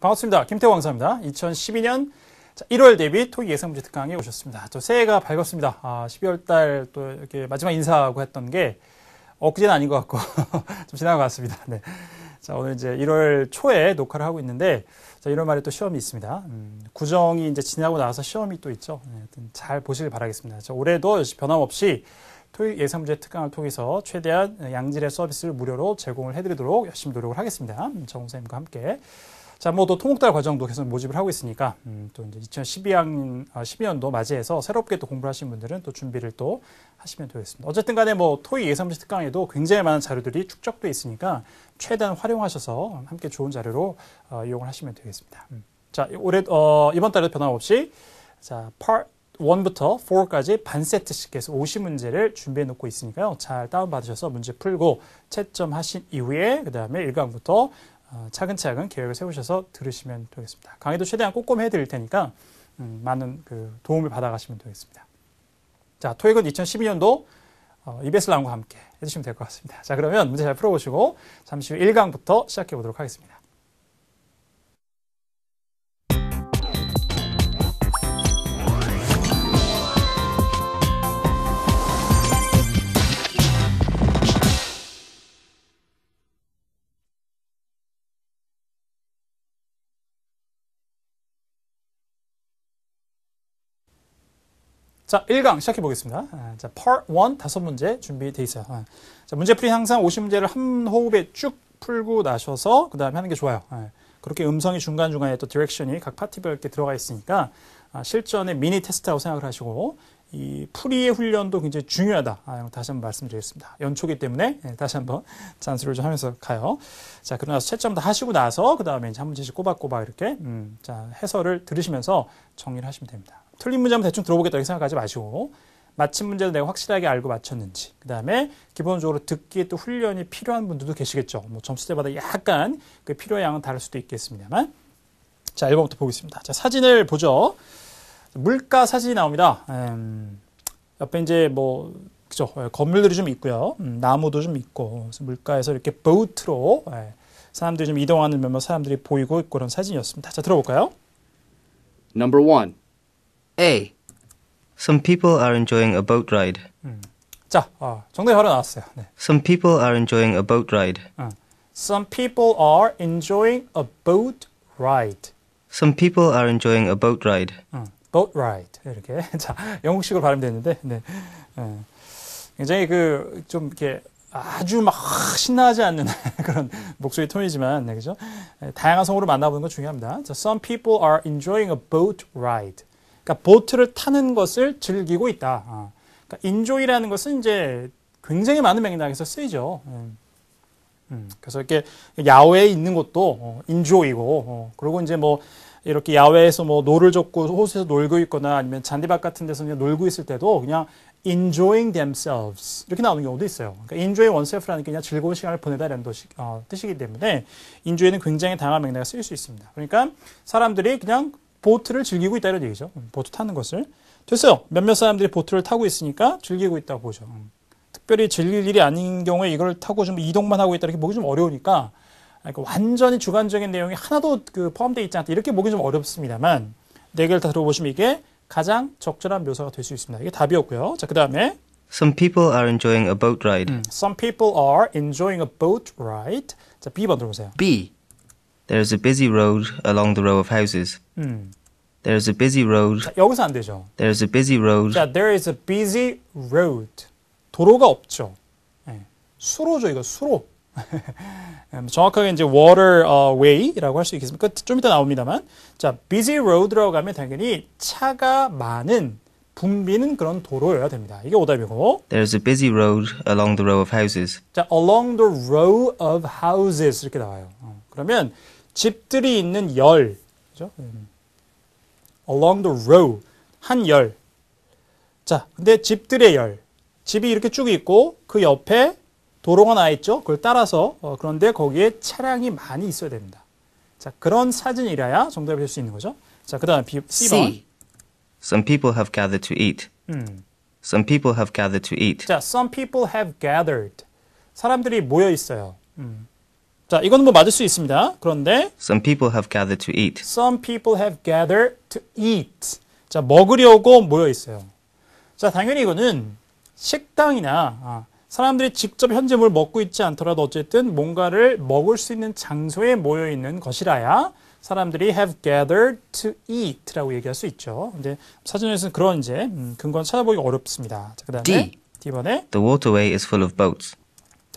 반갑습니다. 김태호 강사입니다. 2012년 1월 대비 토익 예상 문제 특강에 오셨습니다. 또 새해가 밝았습니다. 아, 12월 달 또 이렇게 마지막 인사하고 했던 게 엊그제는 아닌 것 같고 좀 지나간 것 같습니다. 네. 자, 오늘 이제 1월 초에 녹화를 하고 있는데 자, 1월 말에 또 시험이 있습니다. 음, 구정이 이제 지나고 나서 시험이 또 있죠. 네, 잘 보시길 바라겠습니다. 자, 올해도 역시 변함없이 토익 예상 문제 특강을 통해서 최대한 양질의 서비스를 무료로 제공을 해드리도록 열심히 노력을 하겠습니다. 음, 정선생님과 함께. 자, 뭐또 통곡달 과정도 계속 모집을 하고 있으니까 음, 또 이제 2012학 아, 12년도 맞이해서 새롭게 또 공부를 하신 분들은 또 준비를 또 하시면 되겠습니다. 어쨌든 간에 뭐 토익 예산지 특강에도 굉장히 많은 자료들이 축적돼 있으니까 최대한 활용하셔서 함께 좋은 자료로 어, 이용을 하시면 되겠습니다. 음. 자, 올해 어, 이번 달에도 변함없이 자, part 1부터 4까지 반 세트씩 해서 50문제를 준비해 놓고 있으니까요. 잘 다운받으셔서 문제 풀고 채점하신 이후에 그 다음에 1강부터 어, 차근차근 계획을 세우셔서 들으시면 되겠습니다. 강의도 최대한 꼼꼼히 해드릴 테니까 음, 많은 그 도움을 받아가시면 되겠습니다. 자, 토익은 2012년도 어, 이베슬람과 함께 해주시면 될 것 같습니다. 자, 그러면 문제 잘 풀어보시고 잠시 후 1강부터 시작해 보도록 하겠습니다. 자, 1강 시작해 보겠습니다. 아, 자, part 1 다섯 문제 준비돼 있어요. 아, 자, 문제 풀이 항상 50문제를 한 호흡에 쭉 풀고 나셔서 그다음에 하는 게 좋아요. 아, 그렇게 음성이 중간중간에 또 디렉션이 각 파티별 이렇게 들어가 있으니까 실전에 미니 테스트라고 생각을 하시고 이 풀이의 훈련도 굉장히 중요하다. 다시 한번 말씀드리겠습니다. 연초기 때문에 예, 다시 한번 잔소리를 좀 하면서 가요. 자, 그러고 나서 채점 다 하시고 나서 그 다음에 이제 한 문제씩 꼬박꼬박 이렇게 음, 자 해설을 들으시면서 정리를 하시면 됩니다. 틀린 문제면 대충 들어보겠다 고 생각하지 마시고 맞힌 문제도 내가 확실하게 알고 맞췄는지 그 다음에 기본적으로 듣기에 또 훈련이 필요한 분들도 계시겠죠. 뭐 점수대마다 약간 그 필요 의 양은 다를 수도 있겠습니다만 자 1번부터 보겠습니다. 자 사진을 보죠. 물가 사진이 나옵니다. 음, 옆에 이제 뭐 그죠 예, 건물들이 좀 있고요. 음, 나무도 좀 있고 물가에서 이렇게 보트로 예, 사람들이 좀 이동하는 몇몇 사람들이 보이고 그런 사진이었습니다. 자 들어볼까요? Number one. A. Some people are enjoying a boat ride. 음. 자, 어, 정답이 바로 나왔어요. 네. Some people are enjoying a boat ride. 어. Some people are enjoying a boat ride. Some people are enjoying a boat ride. 어, boat ride 이렇게 자 영국식으로 발음되는데 네. 네. 굉장히 그 좀 이렇게 아주 막 신나지 않는 그런 목소리 톤이지만 네, 그죠? 다양한 성우를 만나보는 건 중요합니다. 자, some people are enjoying a boat ride. 그러니까 보트를 타는 것을 즐기고 있다. 아, 그러니까 인조이라는 것은 이제 굉장히 많은 맥락에서 쓰이죠. 예. 음, 그래서 이렇게 야외에 있는 것도 어, 인조이고, 어, 그리고 이제 뭐 이렇게 야외에서 뭐 노를 젓고 호수에서 놀고 있거나 아니면 잔디밭 같은 데서 그냥 놀고 있을 때도 그냥 enjoying themselves 이렇게 나오는 경우도 있어요. 그러니까 enjoy oneself라는 게 그냥 즐거운 시간을 보내다라는 뜻이, 어, 뜻이기 때문에 enjoy는 굉장히 다양한 맥락에 쓰일 수 있습니다. 그러니까 사람들이 그냥 보트를 즐기고 있다 이런 얘기죠. 음, 보트 타는 것을. 됐어요. 몇몇 사람들이 보트를 타고 있으니까 즐기고 있다고 보죠. 음. 특별히 즐길 일이 아닌 경우에 이걸 타고 좀 이동만 하고 있다 이렇게 보기 좀 어려우니까 아, 완전히 주관적인 내용이 하나도 그 포함되어 있지 않다 이렇게 보기 좀 어렵습니다만 네 개를 다 들어보시면 이게 가장 적절한 묘사가 될 수 있습니다. 이게 답이었고요. 자, 그 다음에 Some people are enjoying a boat ride. 음, Some people are enjoying a boat ride. 자, B번 들어보세요. B. There is a busy road along the row of houses. 음. There is a busy road. 자, 여기서 안 되죠. There is a busy road. 자, there is a busy road. 도로가 없죠. 네. 수로죠, 이거 수로. 정확하게 이제 water way라고 할 수있겠습니까좀 이따 나옵니다만. 자, busy road라고 하면 당연히 차가 많은 붐비는 그런 도로여야 됩니다. 이게 오답이고. There's i a busy road along the row of houses. 자, along the row of houses 이렇게 나와요. 어, 그러면 집들이 있는 열. 그죠? along the row. 한 열. 자, 근데 집들의 열. 집이 이렇게 쭉 있고 그 옆에 도로가 나 있죠. 그걸 따라서 어, 그런데 거기에 차량이 많이 있어야 됩니다. 자, 그런 사진이라야 정답이 될 수 있는 거죠. 자, 그다음 C. Some people have gathered to eat. 음. Some people have gathered to eat. 자, some people have gathered. 사람들이 모여 있어요. 음. 자, 이거는 뭐 맞을 수 있습니다. 그런데 Some people have gathered to eat. some people have gathered to eat. 자, 먹으려고 모여 있어요. 자, 당연히 이거는 식당이나 아, 사람들이 직접 현재 뭘 먹고 있지 않더라도 어쨌든 뭔가를 먹을 수 있는 장소에 모여 있는 것이라야 사람들이 have gathered to eat라고 얘기할 수 있죠. 근데 사전에서는 그런 이제 음, 근거는 찾아보기 어렵습니다. 자, 그다음에 D. D번에 The waterway is full of boats.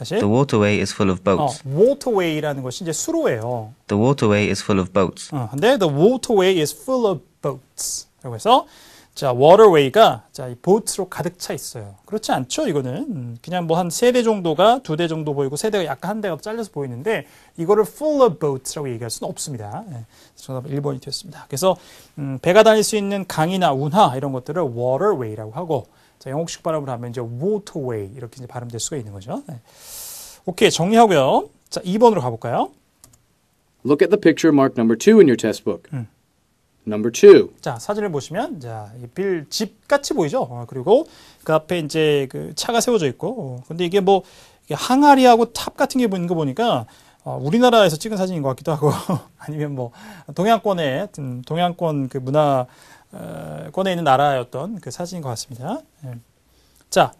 다시. The waterway is full of boats. 어, waterway라는 것이 이제 수로예요. The waterway is full of boats. 어, 근데 the waterway is full of boats. 라고 해서 자, waterway가 자, 이 보트로 가득 차 있어요. 그렇지 않죠, 이거는. 음, 그냥 뭐 한 세 대 정도가 두 대 정도 보이고 세 대가 약간 한 대가 잘려서 보이는데 이거를 full of boats라고 얘기할 수는 없습니다. 네, 예, 정답 1번이 되었습니다. 그래서 음, 배가 다닐 수 있는 강이나 운하 이런 것들을 waterway라고 하고 자, 영국식 발음을 하면 이제 waterway 이렇게 이제 발음될 수가 있는 거죠. 네. 오케이 정리하고요. 자, 2번으로 가볼까요? Look at the picture marked number 2 in your test book. 음. Number 2. 자, 사진을 보시면 자, 빌집 같이 보이죠? 어, 그리고 그 앞에 이제 그 차가 세워져 있고. 어, 근데 이게 뭐 이게 항아리하고 탑 같은 게 보이는 거 보니까 어, 우리나라에서 찍은 사진인 것 같기도 하고 아니면 뭐 동양권의 음, 동양권 그 문화 어, 권에 있는 나라였던 그 사진인 것 같습니다. 예. 자,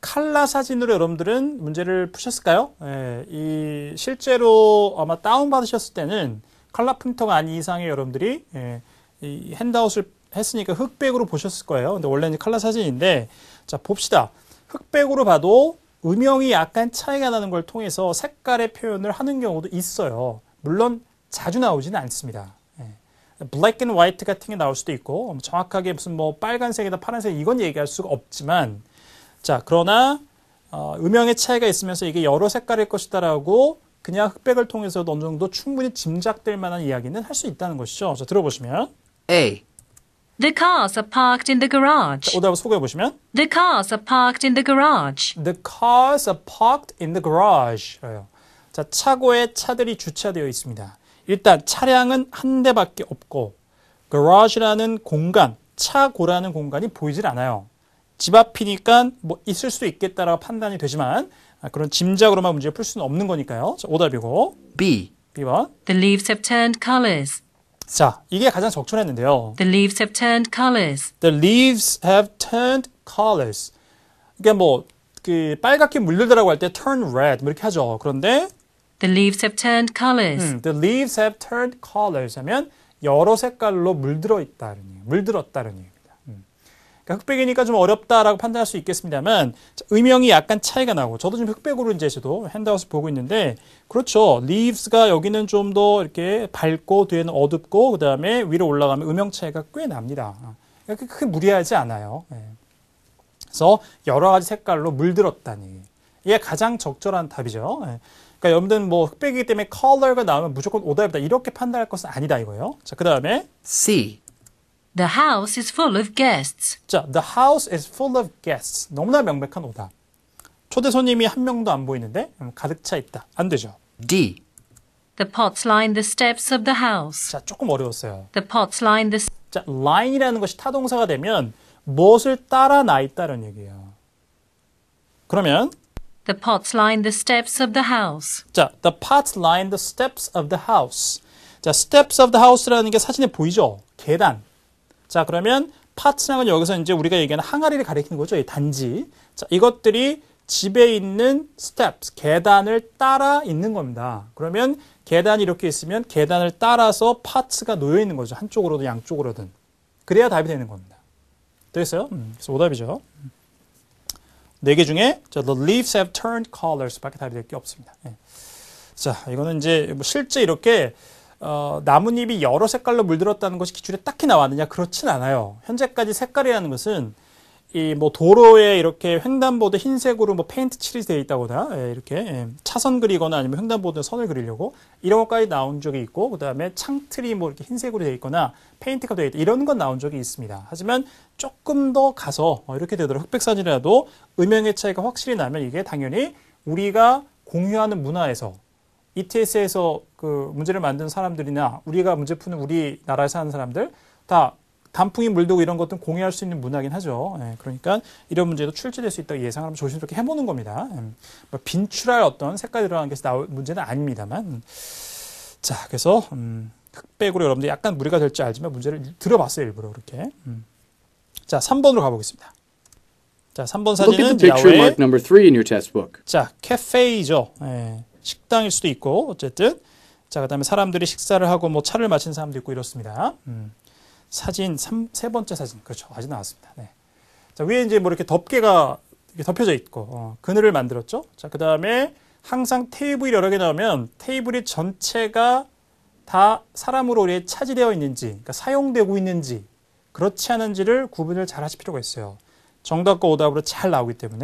칼라 사진으로 여러분들은 문제를 푸셨을까요? 예, 이 실제로 아마 다운 받으셨을 때는 칼라 프린터가 아닌 이상의 여러분들이 예, 이 핸드아웃을 했으니까 흑백으로 보셨을 거예요. 근데 원래는 칼라 사진인데 자 봅시다. 흑백으로 봐도 음영이 약간 차이가 나는 걸 통해서 색깔의 표현을 하는 경우도 있어요. 물론 자주 나오지는 않습니다. 블랙 a c 이트 같은 게 나올 수도 있고 뭐 정확하게 무슨 뭐 빨간색이다 파란색 이건 얘기할 수가 없지만 자 그러나 어, 음영의 차이가 있으면서 이게 여러 색깔일 것이다라고 그냥 흑백을 통해서도 어느 정도 충분히 짐작될 만한 이야기는 할 수 있다는 것이죠. 자 들어보시면 A. The cars are parked in the garage. 자, 오답을 소개해 보시면 The cars are parked in the garage. The cars are parked in the garage. 자 차고에 차들이 주차되어 있습니다. 일단 차량은 한 대밖에 없고 garage라는 공간, 차고라는 공간이 보이질 않아요. 집 앞이니까 뭐 있을 수 있겠다라고 판단이 되지만 아, 그런 짐작으로만 문제 를풀 수는 없는 거니까요. 자, 오답이고 B. B번. The leaves have turned colors. 자, 이게 가장 적절했는데요. The leaves have turned colors. The leaves have turned colors. 이게 그러니까 뭐그 빨갛게 물들더라고 할 때 turn red 뭐 이렇게 하죠. 그런데 The leaves have turned colors. 음, the leaves have turned colors 하면 여러 색깔로 물들어 있다는 이유, 물들었다는 이유입니다. 음. 그러니까 흑백이니까 좀 어렵다라고 판단할 수 있겠습니다만 음영이 약간 차이가 나고 저도 지금 흑백으로 이제 저도 핸드아웃을 보고 있는데 그렇죠. leaves가 여기는 좀 더 이렇게 밝고 뒤에는 어둡고 그 다음에 위로 올라가면 음영 차이가 꽤 납니다. 아, 그러니까 크게 무리하지 않아요. 예. 그래서 여러 가지 색깔로 물들었다니. 이게 가장 적절한 답이죠. 예. 그러니까 여러뭐 흑백이기 때문에 컬러가 나오면 무조건 오답이다. 이렇게 판단할 것은 아니다 이거예요. 자, 그 다음에 C. The house is full of guests. 자, the house is full of guests. 너무나 명백한 오답. 초대 손님이 한 명도 안 보이는데 음, 가득 차 있다. 안 되죠. D. The pots line the steps of the house. 자, 조금 어려웠어요. The pots line the 자, line이라는 것이 타동사가 되면 무엇을 따라 나 있다는 얘기예요. 그러면 The pots line the steps of the house. 자, the pots line the steps of the house. 자, steps of the house라는 게 사진에 보이죠? 계단. 자, 그러면 p 파츠랑은 여기서 이제 우리가 얘기하는 항아리를 가리키는 거죠. 이 단지. 자, 이것들이 집에 있는 steps, 계단을 따라 있는 겁니다. 그러면 계단이 이렇게 있으면 계단을 따라서 파츠가 놓여 있는 거죠. 한쪽으로든 양쪽으로든. 그래야 답이 되는 겁니다. 됐어요 음, 그래서 오답이죠. 네개 중에 자, the leaves have turned colors"밖에 다리 될게 없습니다. 예. 자, 이거는 이제 뭐 실제 이렇게 어, 나뭇잎이 여러 색깔로 물들었다는 것이 기출에 딱히 나왔느냐 그렇진 않아요. 현재까지 색깔이라는 것은 이뭐 도로에 이렇게 횡단보도 흰색으로 뭐 페인트 칠이 되어 있다거나 예, 이렇게 예, 차선 그리거나 아니면 횡단보도 선을 그리려고 이런 것까지 나온 적이 있고 그다음에 창틀이 뭐 이렇게 흰색으로 되어 있거나 페인트가 되어 있다 이런 건 나온 적이 있습니다. 하지만 조금 더 가서 뭐 이렇게 되도록 흑백 사진이라도 음영의 차이가 확실히 나면 이게 당연히 우리가 공유하는 문화에서 ETS에서 그 문제를 만든 사람들이나 우리가 문제 푸는 우리나라에 사는 사람들 다 단풍이 물들고 이런 것들은 공유할 수 있는 문화긴 하죠. 예, 그러니까 이런 문제도 출제될 수 있다고 예상하면 조심스럽게 해보는 겁니다. 예, 뭐 빈출할 어떤 색깔이 들어간 게 나올 문제는 아닙니다만. 자, 그래서, 음, 흑백으로 여러분들 약간 무리가 될지 알지만 문제를 들어봤어요, 일부러 그렇게. 음. 자, 3번으로 가보겠습니다. 자, 3번 사진은 야외. 자, 카페이죠. 예, 식당일 수도 있고 어쨌든 자, 그다음에 사람들이 식사를 하고 뭐 차를 마신 사람도 있고 이렇습니다. 음. 사진 3, 세 번째 사진 그렇죠 아직 나왔습니다. 네. 자 위에 이제 뭐 이렇게 덮개가 이렇게 덮여져 있고 어, 그늘을 만들었죠. 자그 다음에 항상 테이블이 여러 개 나오면 테이블이 전체가 다 사람으로 우리 차지되어 있는지, 그러니까 사용되고 있는지, 그렇지 않은지를 구분을 잘 하실 필요가 있어요. 정답과 오답으로 잘 나오기 때문에.